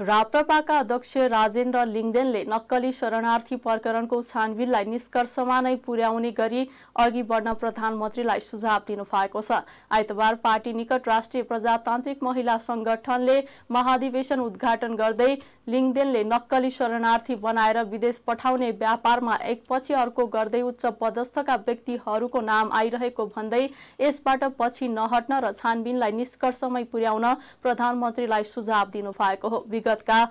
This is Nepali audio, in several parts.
राप्रपाका अध्यक्ष राजेन्द्र लिङ्देनले नक्कली शरणार्थी प्रकरणको छानबिनलाई निष्कर्षमा नै पुर्याउने गरी अघि बढ्न प्रधानमन्त्रीलाई सुझाव दिनुभएको छ आइतबार पार्टी निकट राष्ट्रिय प्रजातान्त्रिक महिला संगठनले महाधिवेशन उद्घाटन गर्दै लिङ्देनले नक्कली शरणार्थी बनाएर विदेश पठाउने व्यापारमा एकपछि अर्को गर्दै उच्च पदस्थका व्यक्तिहरूको नाम आइरहेको भन्दै यसबाट पछि नहट्न र छानबिनलाई निष्कर्षमै पुर्याउन प्रधानमन्त्रीलाई सुझाव दिनुभएको हो विगतका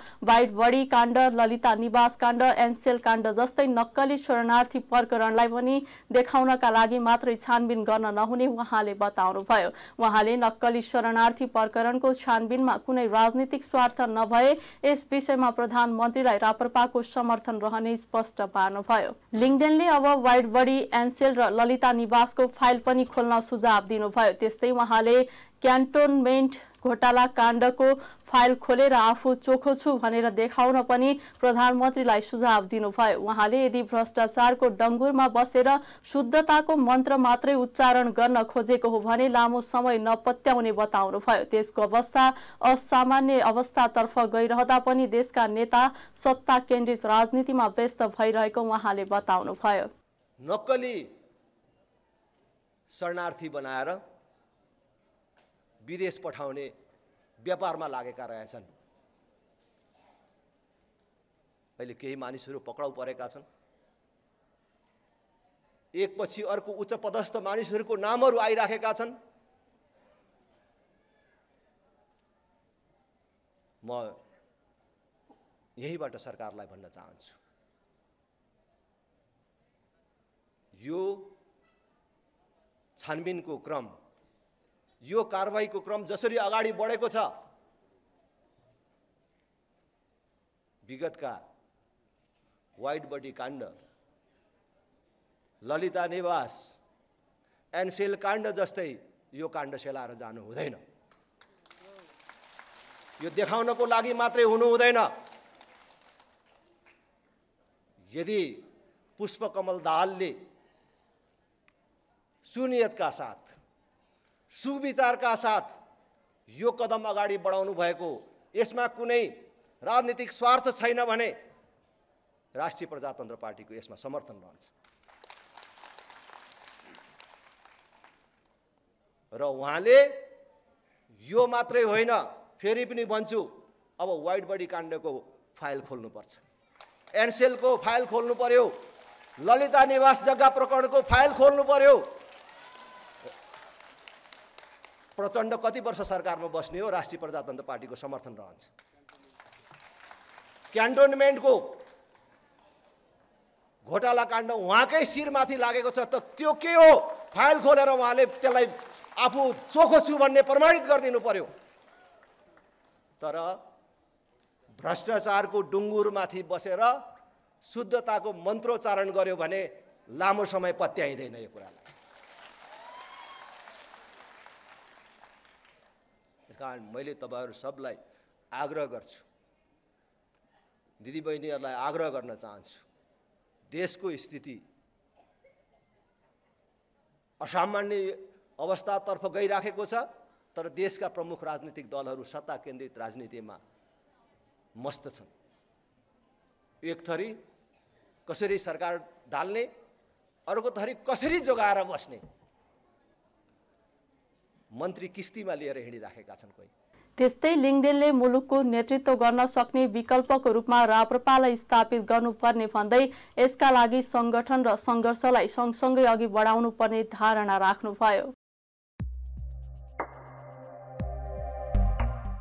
बडी काण्ड ललिता निवास काण्ड एनसेल काण्ड जस्तै नक्कली शरणार्थी प्रकरणलाई पनि देखाउनका लागि मात्रै छानबिन गर्न नहुने उहाँले बताउनुभयो उहाँले नक्कली शरणार्थी प्रकरणको छानबिनमा कुनै राजनीतिक स्वार्थ नभए यस विषयमा प्रधानमन्त्रीलाई राप्रपाको समर्थन रहने स्पष्ट पार्नुभयो लिङ्गडेनले अब बडी एनसेल र ललिता निवासको फाइल पनि खोल्न सुझाव दिनुभयो त्यस्तै उहाँले क्यान्टोनमेन्ट घोटाला काण्डको फाइल खोलेर आफू चोखो छु भनेर देखाउन पनि प्रधानमन्त्रीलाई सुझाव दिनुभयो उहाँले यदि भ्रष्टाचारको डङ्गुरमा बसेर शुद्धताको मन्त्र मात्रै उच्चारण गर्न खोजेको हो भने लामो समय नपत्याउने बताउनुभयो त्यसको अवस्था असामान्य अवस्थातर्फ गइरहँदा पनि देशका नेता सत्ता केन्द्रित राजनीतिमा व्यस्त भइरहेको उहाँले बताउनुभयो नक्कली शरणार्थी बनाएर विदेश पठाउने व्यापारमा लागेका रहेछन् अहिले केही मानिसहरू पक्राउ परेका छन् एकपछि अर्को उच्च पदस्थ मानिसहरूको नामहरू आइराखेका छन् म यहीँबाट सरकारलाई भन्न चाहन्छु यो छानबिनको क्रम यो कारवाहीको क्रम जसरी अगाडि बढेको छ विगतका वाइट बडी काण्ड ललिता निवास एनसेल काण्ड जस्तै यो काण्ड सेलाएर जानु हुँदैन यो देखाउनको लागि मात्रै हुनु हुँदैन यदि पुष्पकमल दाहालले सुनियतका साथ सुविचारका साथ यो कदम अगाडि बढाउनु भएको यसमा कुनै राजनीतिक स्वार्थ छैन भने राष्ट्रिय प्रजातन्त्र पार्टीको यसमा समर्थन रहन्छ र उहाँले यो मात्रै होइन फेरि पनि भन्छु अब वाइट बडी काण्डको फाइल खोल्नुपर्छ एनसेलको फाइल खोल्नु पर्यो ललिता निवास जग्गा प्रकरणको फाइल खोल्नु पर्यो प्रचण्ड कति वर्ष सरकारमा बस्ने हो राष्ट्रिय प्रजातन्त्र पार्टीको समर्थन रहन्छ क्यान्टोनमेन्टको घोटाला काण्ड उहाँकै शिरमाथि लागेको छ त त्यो के हो फाइल खोलेर उहाँले त्यसलाई आफू चोखो छु भन्ने प्रमाणित गरिदिनु पर्यो तर भ्रष्टाचारको डुङ्गुरमाथि बसेर शुद्धताको मन्त्रोच्चारण गर्यो भने लामो समय पत्याइँदैन यो कुरालाई कारण मैले तपाईँहरू सबलाई आग्रह गर्छु दिदीबहिनीहरूलाई आग्रह गर्न चाहन्छु देशको स्थिति असामान्य अवस्थातर्फ गइराखेको छ तर देशका प्रमुख राजनीतिक दलहरू सत्ता केन्द्रित राजनीतिमा मस्त छन् एक थरी कसरी सरकार ढाल्ने अर्को थरी कसरी जोगाएर बस्ने मन्त्री किस्तीमा लिएर हिँडिराखेका छन् कोही त्यस्तै लिङ्गदेनले मुलुकको नेतृत्व गर्न सक्ने विकल्पको रूपमा राप्रपालाई स्थापित गर्नुपर्ने भन्दै यसका लागि सङ्गठन र सङ्घर्षलाई सँगसँगै अघि बढाउनुपर्ने धारणा राख्नुभयो